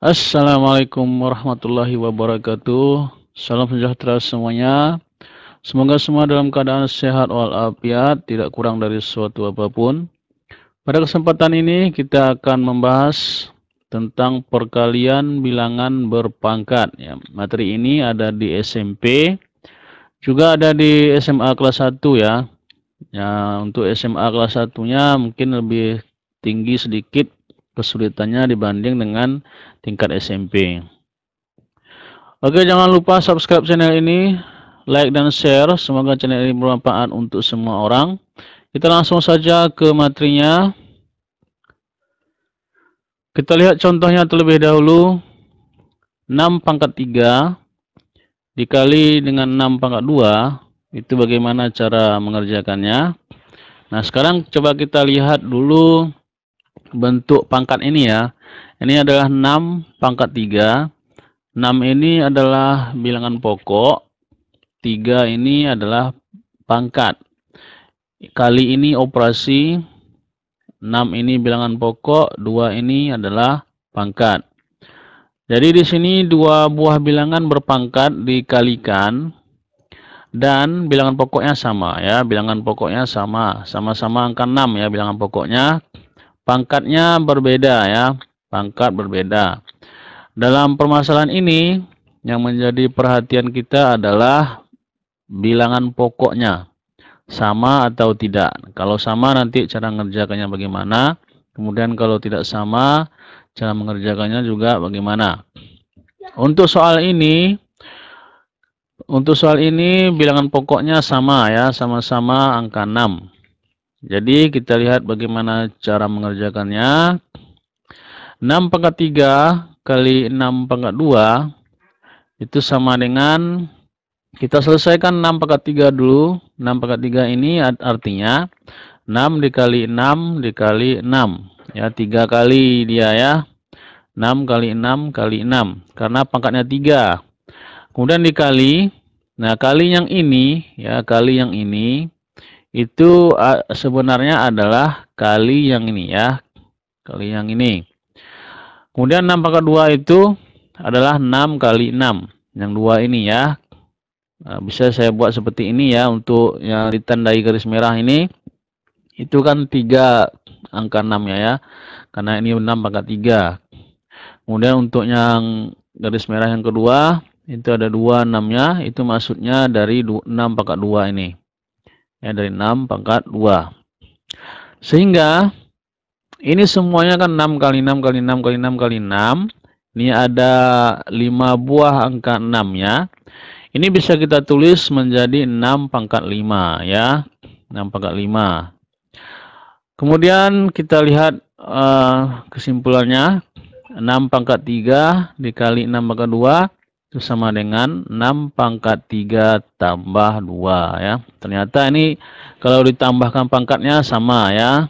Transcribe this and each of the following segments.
Assalamualaikum warahmatullahi wabarakatuh. Salam sejahtera semuanya. Semoga semua dalam keadaan sehat walafiat, tidak kurang dari suatu apapun. Pada kesempatan ini kita akan membahas tentang perkalian bilangan berpangkat. Ya, materi ini ada di SMP, juga ada di SMA kelas 1 ya. Ya, untuk SMA kelas 1-nya mungkin lebih tinggi sedikit kesulitannya dibanding dengan tingkat SMP. Oke, jangan lupa subscribe channel ini, like dan share. Semoga channel ini bermanfaat untuk semua orang. Kita langsung saja ke materinya. Kita lihat contohnya terlebih dahulu. 6 pangkat 3 dikali dengan 6 pangkat 2 itu bagaimana cara mengerjakannya nah sekarang coba kita lihat dulu bentuk pangkat ini ya ini adalah 6 pangkat 3. 6 ini adalah bilangan pokok. 3 ini adalah pangkat. Kali ini operasi 6 ini bilangan pokok, 2 ini adalah pangkat. Jadi di sini dua buah bilangan berpangkat dikalikan dan bilangan pokoknya sama ya bilangan pokoknya sama sama-sama angka 6 ya bilangan pokoknya pangkatnya berbeda ya pangkat berbeda. Dalam permasalahan ini, yang menjadi perhatian kita adalah bilangan pokoknya sama atau tidak. Kalau sama nanti cara mengerjakannya bagaimana? Kemudian kalau tidak sama cara mengerjakannya juga bagaimana? Untuk soal ini untuk soal ini bilangan pokoknya sama ya, sama-sama angka 6. Jadi kita lihat bagaimana cara mengerjakannya. 6 pangkat 3 kali 6 pangkat 2 itu sama dengan kita selesaikan 6 pangkat 3 dulu. 6 pangkat 3 ini artinya 6 dikali 6 dikali 6. Ya, 3 kali dia ya. 6 kali 6 kali 6. Karena pangkatnya 3. Kemudian dikali. Nah, kali yang ini, ya, kali yang ini itu sebenarnya adalah kali yang ini ya. Kali yang ini. Kemudian 6 pangkat 2 itu adalah 6 kali 6. Yang dua ini ya. Nah, bisa saya buat seperti ini ya untuk yang ditandai garis merah ini. Itu kan 3 angka 6 ya ya. Karena ini 6 pangkat 3. Kemudian untuk yang garis merah yang kedua itu ada 2 6-nya. Itu maksudnya dari 6 pangkat 2 ini. Ya dari 6 pangkat 2. Sehingga ini semuanya kan 6 kali 6 kali 6 kali 6 kali 6. Ini ada 5 buah angka 6 ya. Ini bisa kita tulis menjadi 6 pangkat 5 ya. 6 pangkat 5. Kemudian kita lihat uh, kesimpulannya. 6 pangkat 3 dikali 6 pangkat 2 itu sama dengan 6 pangkat 3 tambah 2 ya. Ternyata ini kalau ditambahkan pangkatnya sama ya.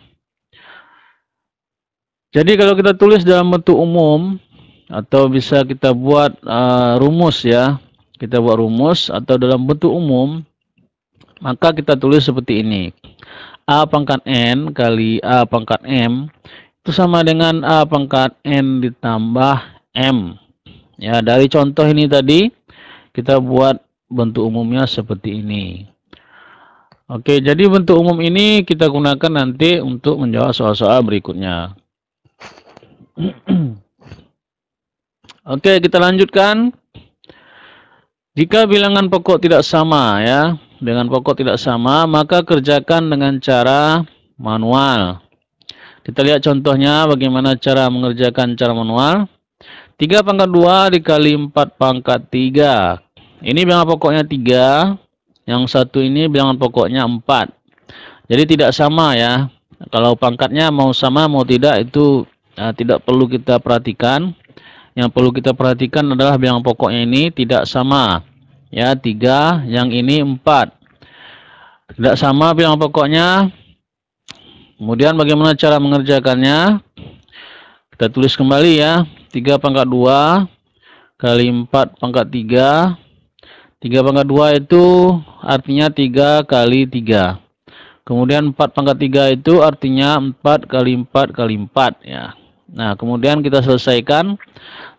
Jadi kalau kita tulis dalam bentuk umum atau bisa kita buat uh, rumus ya, kita buat rumus atau dalam bentuk umum, maka kita tulis seperti ini. A pangkat N kali A pangkat M itu sama dengan A pangkat N ditambah M. Ya, dari contoh ini tadi kita buat bentuk umumnya seperti ini. Oke, jadi bentuk umum ini kita gunakan nanti untuk menjawab soal-soal berikutnya. Oke, kita lanjutkan. Jika bilangan pokok tidak sama ya, dengan pokok tidak sama, maka kerjakan dengan cara manual. Kita lihat contohnya bagaimana cara mengerjakan cara manual. 3 pangkat 2 dikali 4 pangkat 3. Ini bilangan pokoknya 3, yang satu ini bilangan pokoknya 4. Jadi tidak sama ya. Kalau pangkatnya mau sama mau tidak itu ya, tidak perlu kita perhatikan yang perlu kita perhatikan adalah yang pokoknya ini tidak sama ya tiga yang ini empat tidak sama yang pokoknya kemudian bagaimana cara mengerjakannya kita tulis kembali ya 3 pangkat 2 kali 4 pangkat 3 3 pangkat 2 itu artinya 3 kali 3 kemudian 4 pangkat 3 itu artinya 4 kali 4 kali 4 ya Nah, kemudian kita selesaikan.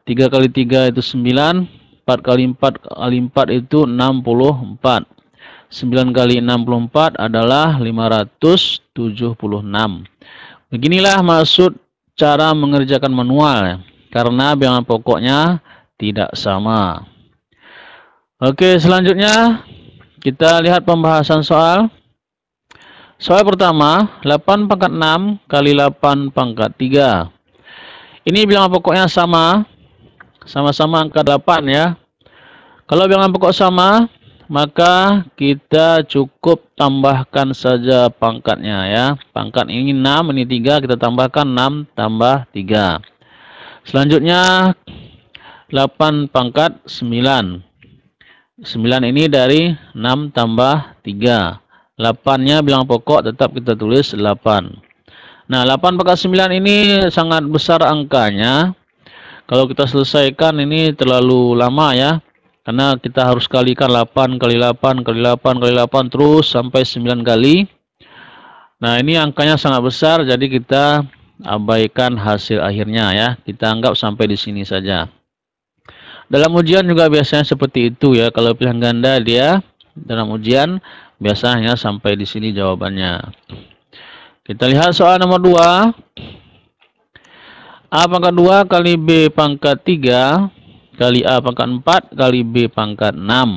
3 kali 3 itu 9, 4 kali 4 kali 4 itu 64. 9 kali 64 adalah 576. Beginilah maksud cara mengerjakan manual ya. Karena bilangan pokoknya tidak sama. Oke, selanjutnya kita lihat pembahasan soal. Soal pertama, 8 pangkat 6 kali 8 pangkat 3. Ini bilangan pokoknya sama. Sama-sama angka 8 ya. Kalau bilangan pokok sama, maka kita cukup tambahkan saja pangkatnya ya. Pangkat ini 6, ini 3, kita tambahkan 6 tambah 3. Selanjutnya 8 pangkat 9. 9 ini dari 6 tambah 3. 8-nya bilang pokok tetap kita tulis 8. Nah, 8 pangkat 9 ini sangat besar angkanya. Kalau kita selesaikan ini terlalu lama ya. Karena kita harus kalikan 8 kali 8 kali 8 kali 8 terus sampai 9 kali. Nah, ini angkanya sangat besar jadi kita abaikan hasil akhirnya ya. Kita anggap sampai di sini saja. Dalam ujian juga biasanya seperti itu ya. Kalau pilihan ganda dia dalam ujian biasanya sampai di sini jawabannya. Kita lihat soal nomor 2. A pangkat 2 kali B pangkat 3 kali A pangkat 4 kali B pangkat 6. Nah,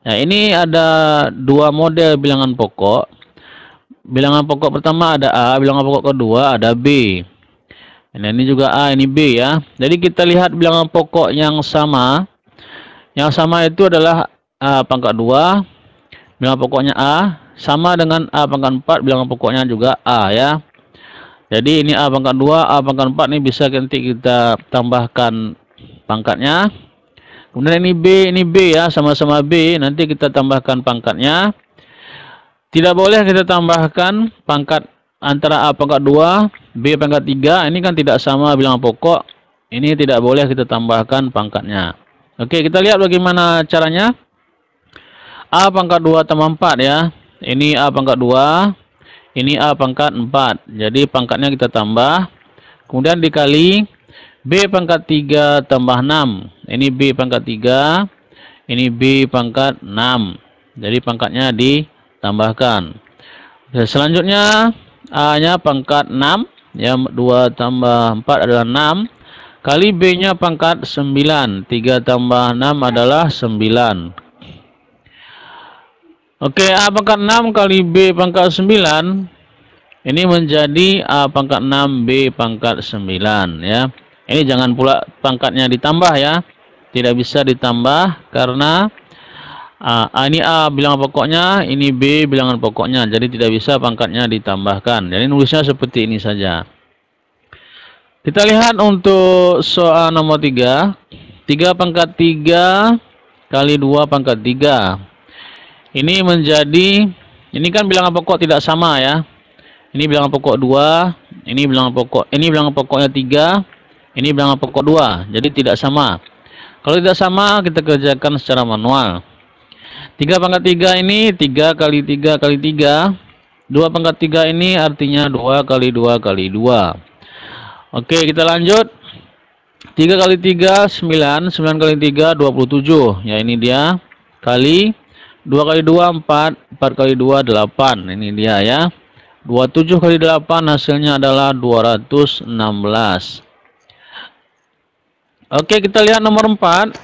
ya, ini ada dua model bilangan pokok. Bilangan pokok pertama ada A, bilangan pokok kedua ada B. Nah, ini juga A, ini B ya. Jadi kita lihat bilangan pokok yang sama. Yang sama itu adalah A pangkat 2. Bilangan pokoknya A, sama dengan A pangkat 4 bilangan pokoknya juga A ya jadi ini A pangkat 2 A pangkat 4 ini bisa nanti kita tambahkan pangkatnya kemudian ini B ini B ya sama-sama B nanti kita tambahkan pangkatnya tidak boleh kita tambahkan pangkat antara A pangkat 2 B pangkat 3 ini kan tidak sama bilangan pokok ini tidak boleh kita tambahkan pangkatnya Oke kita lihat bagaimana caranya A pangkat 2 tambah 4 ya ini A pangkat 2 ini A pangkat 4 jadi pangkatnya kita tambah kemudian dikali B pangkat 3 tambah 6 ini B pangkat 3 ini B pangkat 6 jadi pangkatnya ditambahkan selanjutnya A nya pangkat 6 yang 2 tambah 4 adalah 6 kali B nya pangkat 9 3 tambah 6 adalah 9 Oke, A pangkat 6 kali B pangkat 9 ini menjadi A pangkat 6 B pangkat 9 ya. Ini jangan pula pangkatnya ditambah ya. Tidak bisa ditambah karena A, A ini A bilangan pokoknya, ini B bilangan pokoknya. Jadi tidak bisa pangkatnya ditambahkan. Jadi nulisnya seperti ini saja. Kita lihat untuk soal nomor 3. 3 pangkat 3 kali 2 pangkat 3 ini menjadi ini kan bilangan pokok tidak sama ya ini bilangan pokok 2 ini bilangan pokok ini bilangan pokoknya 3 ini bilangan pokok 2 jadi tidak sama kalau tidak sama kita kerjakan secara manual 3 pangkat 3 ini 3 kali 3 kali 3 2 pangkat 3 ini artinya 2 kali 2 kali 2 oke kita lanjut 3 kali 3 9 9 kali 3 27 ya ini dia kali 2 kali 2 4, 4 kali 2 8. Ini dia ya. 27 kali 8 hasilnya adalah 216. Oke, kita lihat nomor 4.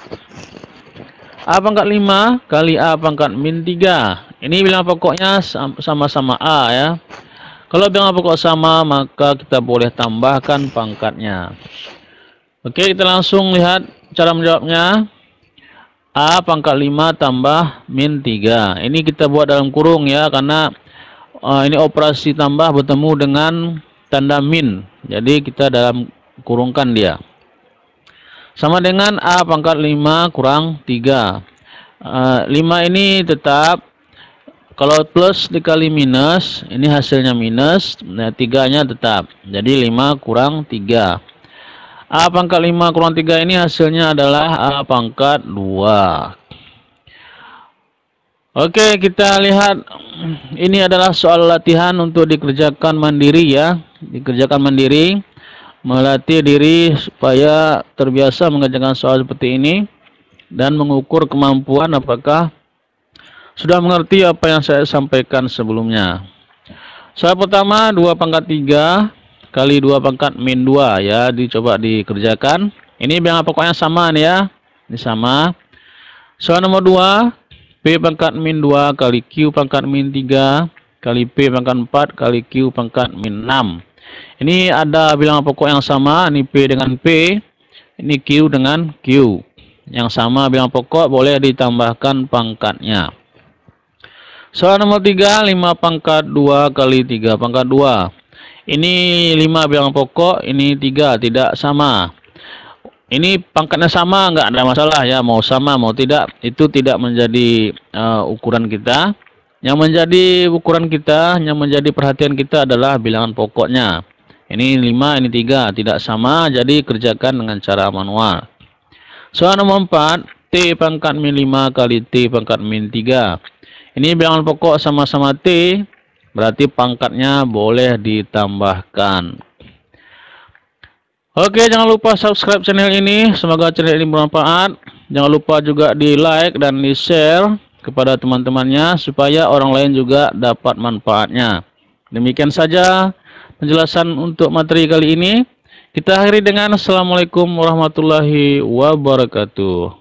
A pangkat 5 kali A pangkat min 3. Ini bilang pokoknya sama-sama A ya. Kalau bilang pokok sama, maka kita boleh tambahkan pangkatnya. Oke, kita langsung lihat cara menjawabnya. A pangkat 5 tambah min 3. Ini kita buat dalam kurung ya, karena uh, ini operasi tambah bertemu dengan tanda min. Jadi kita dalam kurungkan dia. Sama dengan A pangkat 5 kurang 3. Uh, 5 ini tetap kalau plus dikali minus, ini hasilnya minus, nah 3-nya tetap. Jadi 5 kurang 3. A pangkat 5 kurang 3 ini hasilnya adalah A pangkat 2. Oke, kita lihat ini adalah soal latihan untuk dikerjakan mandiri ya, dikerjakan mandiri, melatih diri supaya terbiasa mengerjakan soal seperti ini dan mengukur kemampuan apakah sudah mengerti apa yang saya sampaikan sebelumnya. Soal pertama 2 pangkat 3 kali 2 pangkat min 2 ya dicoba dikerjakan ini biang pokoknya sama nih ya ini sama soal nomor 2 P pangkat min 2 kali Q pangkat min 3 kali P pangkat 4 kali Q pangkat min 6 ini ada bilangan pokok yang sama ini P dengan P ini Q dengan Q yang sama bilangan pokok boleh ditambahkan pangkatnya soal nomor 3 5 pangkat 2 kali 3 pangkat 2 ini lima bilang pokok, ini tiga tidak sama. Ini pangkatnya sama, nggak ada masalah ya, mau sama mau tidak, itu tidak menjadi uh, ukuran kita. Yang menjadi ukuran kita, yang menjadi perhatian kita adalah bilangan pokoknya. Ini lima, ini tiga, tidak sama, jadi kerjakan dengan cara manual. Soal nomor empat, T pangkat min lima kali T pangkat min tiga. Ini bilangan pokok sama-sama T, Berarti pangkatnya boleh ditambahkan. Oke, jangan lupa subscribe channel ini. Semoga channel ini bermanfaat. Jangan lupa juga di-like dan di-share kepada teman-temannya supaya orang lain juga dapat manfaatnya. Demikian saja penjelasan untuk materi kali ini. Kita akhiri dengan Assalamualaikum warahmatullahi wabarakatuh.